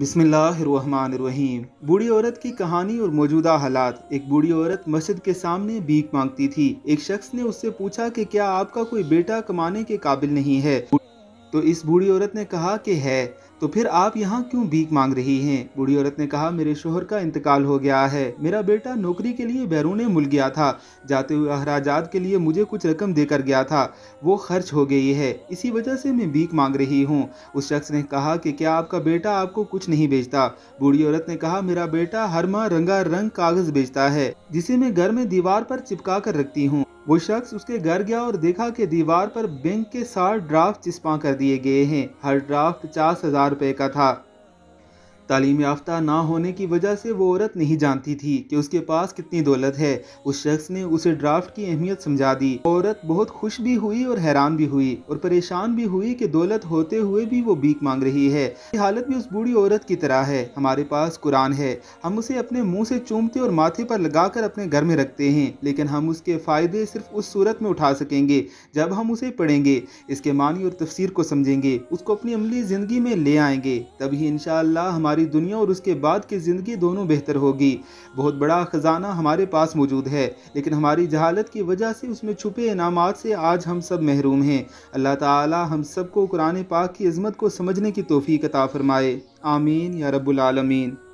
बिसमीम बूढ़ी औरत की कहानी और मौजूदा हालात एक बूढ़ी औरत मस्जिद के सामने भीख मांगती थी एक शख्स ने उससे पूछा कि क्या आपका कोई बेटा कमाने के काबिल नहीं है तो इस बूढ़ी औरत ने कहा कि है तो फिर आप यहाँ क्यों भीख मांग रही हैं बूढ़ी औरत ने कहा मेरे शोहर का इंतकाल हो गया है मेरा बेटा नौकरी के लिए बैरून मुल गया था जाते हुए अखराजात के लिए मुझे कुछ रकम देकर गया था वो खर्च हो गई है इसी वजह से मैं भीख मांग रही हूँ उस शख्स ने कहा कि क्या आपका बेटा आपको कुछ नहीं बेचता बूढ़ी औरत ने कहा मेरा बेटा हर माह रंगा रंग कागज बेचता है जिसे मैं घर में दीवार पर चिपका कर रखती हूँ वो शख्स उसके घर गया और देखा कि दीवार पर बैंक के साथ ड्राफ्ट चिस्पा कर दिए गए हैं हर ड्राफ्ट पचास हजार रुपए का था तालीम याफ्ता ना होने की वजह से वो औरत नहीं जानती थी कि उसके पास कितनी दौलत है उस शख्स ने उसे ड्राफ्ट की अहमियत समझा दी औरत बहुत खुश भी हुई और हैरान भी हुई और परेशान भी हुई कि दौलत होते हुए भी वो भीख मांग रही है हालत भी उस बूढ़ी औरत की तरह है हमारे पास कुरान है हम उसे अपने मुँह से चूमते और माथे पर कर अपने घर में रखते हैं लेकिन हम उसके फ़ायदे सिर्फ उस सूरत में उठा सकेंगे जब हम उसे पढ़ेंगे इसके मानी और तफसीर को समझेंगे उसको अपनी अमली ज़िंदगी में ले आएंगे तभी इन हमारी हमारी दुनिया और उसके बाद की ज़िंदगी दोनों बेहतर होगी बहुत बड़ा ख़जाना हमारे पास मौजूद है लेकिन हमारी जहालत की वजह से उसमें छुपे इनाम से आज हम सब महरूम हैं अल्लाह ताली हम सबको कुरान पाक की अज़मत को समझने की तोफ़ी कता फ़रमाए आमीन या रबालमीन आलमीन